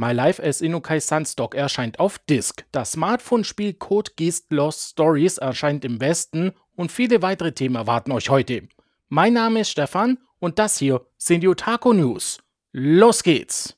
My Life as Inukai Sunstock erscheint auf Disc. Das Smartphone-Spiel Code Geass Lost Stories erscheint im Westen und viele weitere Themen erwarten euch heute. Mein Name ist Stefan und das hier sind die Otaku News. Los geht's!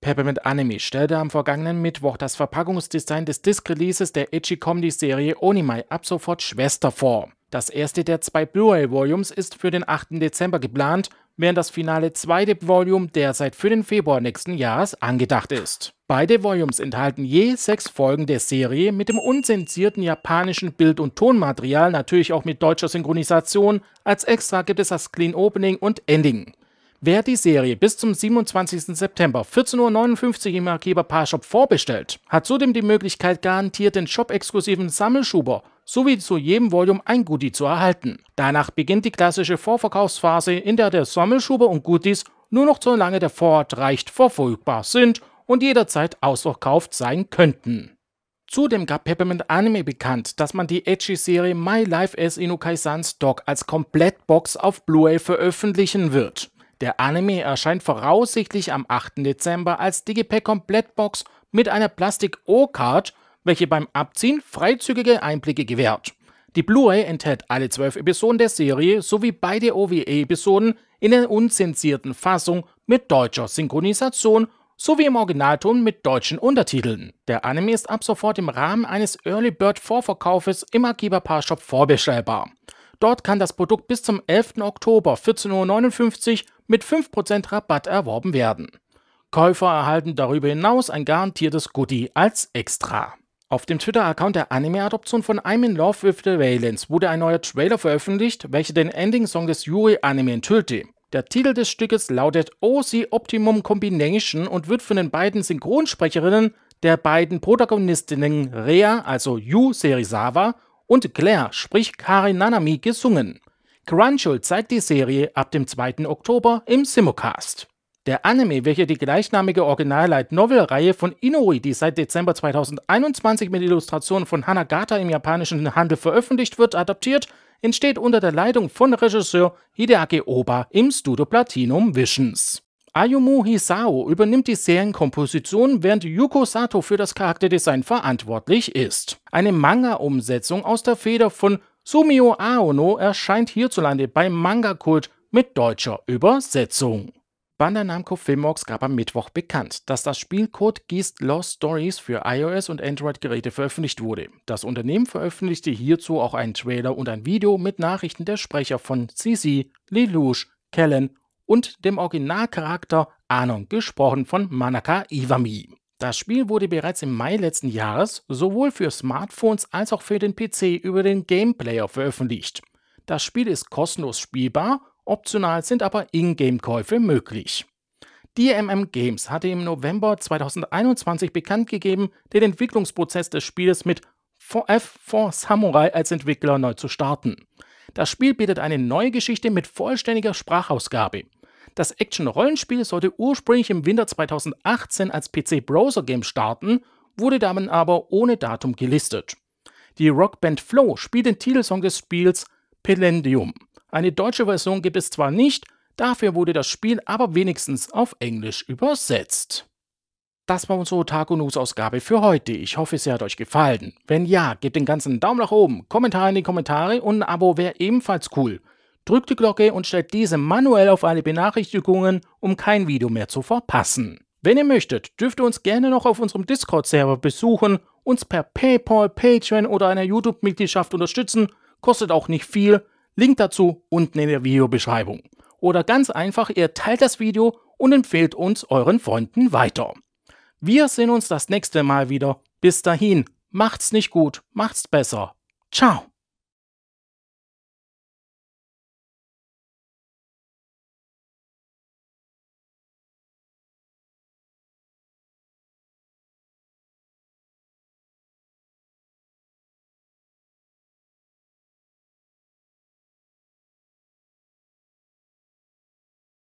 Peppermint Anime stellte am vergangenen Mittwoch das Verpackungsdesign des Disc-Releases der Itchy Comedy-Serie Onimai ab sofort Schwester vor. Das erste der zwei Blu-ray-Volumes ist für den 8. Dezember geplant, während das finale zweite Volume derzeit für den Februar nächsten Jahres angedacht ist. Beide Volumes enthalten je sechs Folgen der Serie mit dem unzensierten japanischen Bild- und Tonmaterial, natürlich auch mit deutscher Synchronisation. Als Extra gibt es das Clean Opening und Ending. Wer die Serie bis zum 27. September 14.59 Uhr im Akiba Paar Shop vorbestellt, hat zudem die Möglichkeit, garantiert den shop-exklusiven Sammelschuber sowie zu jedem Volume ein Goodie zu erhalten. Danach beginnt die klassische Vorverkaufsphase, in der der Sammelschuber und Goodies nur noch so lange der Vorrat reicht verfügbar sind und jederzeit ausverkauft sein könnten. Zudem gab Peppermint Anime bekannt, dass man die Edgy-Serie My Life as Inukai-sans Dog als Komplettbox auf Blu-ray veröffentlichen wird. Der Anime erscheint voraussichtlich am 8. Dezember als Digipack Komplettbox mit einer Plastik-O-Card welche beim Abziehen freizügige Einblicke gewährt. Die Blu-ray enthält alle zwölf Episoden der Serie sowie beide OVE-Episoden in der unzensierten Fassung mit deutscher Synchronisation sowie im Originalton mit deutschen Untertiteln. Der Anime ist ab sofort im Rahmen eines Early Bird Vorverkaufes im Akiba Paar Shop vorbestellbar. Dort kann das Produkt bis zum 11. Oktober 14.59 Uhr mit 5% Rabatt erworben werden. Käufer erhalten darüber hinaus ein garantiertes Goodie als Extra. Auf dem Twitter-Account der Anime-Adoption von I'm in Love with the Valence wurde ein neuer Trailer veröffentlicht, welcher den Ending-Song des Yuri-Anime enthüllte. Der Titel des Stückes lautet OC Optimum Combination und wird von den beiden Synchronsprecherinnen der beiden Protagonistinnen Rea, also Yu Serizawa, und Claire, sprich Kari Nanami, gesungen. Crunchyroll zeigt die Serie ab dem 2. Oktober im Simulcast. Der Anime, welcher die gleichnamige Original-Light-Novel-Reihe von Inoue, die seit Dezember 2021 mit Illustrationen von Hanagata im japanischen Handel veröffentlicht wird, adaptiert, entsteht unter der Leitung von Regisseur Hideaki Oba im Studio Platinum Visions. Ayumu Hisao übernimmt die Serienkomposition, während Yuko Sato für das Charakterdesign verantwortlich ist. Eine Manga-Umsetzung aus der Feder von Sumio Aono erscheint hierzulande beim Manga-Kult mit deutscher Übersetzung. Bandai Namco Filmworks gab am Mittwoch bekannt, dass das Spiel Code Geass Lost Stories für iOS und Android-Geräte veröffentlicht wurde. Das Unternehmen veröffentlichte hierzu auch einen Trailer und ein Video mit Nachrichten der Sprecher von CC, Lelouch, Kellen und dem Originalcharakter Anon, gesprochen von Manaka Iwami. Das Spiel wurde bereits im Mai letzten Jahres sowohl für Smartphones als auch für den PC über den Gameplayer veröffentlicht. Das Spiel ist kostenlos spielbar Optional sind aber Ingame-Käufe möglich. DMM Games hatte im November 2021 bekannt gegeben, den Entwicklungsprozess des Spiels mit F4 Samurai als Entwickler neu zu starten. Das Spiel bietet eine neue Geschichte mit vollständiger Sprachausgabe. Das Action-Rollenspiel sollte ursprünglich im Winter 2018 als PC-Browser-Game starten, wurde dann aber ohne Datum gelistet. Die Rockband Flow spielt den Titelsong des Spiels Pelendium. Eine deutsche Version gibt es zwar nicht, dafür wurde das Spiel aber wenigstens auf Englisch übersetzt. Das war unsere Otaku News Ausgabe für heute. Ich hoffe, sie hat euch gefallen. Wenn ja, gebt den ganzen Daumen nach oben, Kommentare in die Kommentare und ein Abo wäre ebenfalls cool. Drückt die Glocke und stellt diese manuell auf alle Benachrichtigungen, um kein Video mehr zu verpassen. Wenn ihr möchtet, dürft ihr uns gerne noch auf unserem Discord-Server besuchen, uns per PayPal, Patreon oder einer YouTube-Mitgliedschaft unterstützen, kostet auch nicht viel Link dazu unten in der Videobeschreibung. Oder ganz einfach, ihr teilt das Video und empfehlt uns euren Freunden weiter. Wir sehen uns das nächste Mal wieder. Bis dahin, macht's nicht gut, macht's besser. Ciao.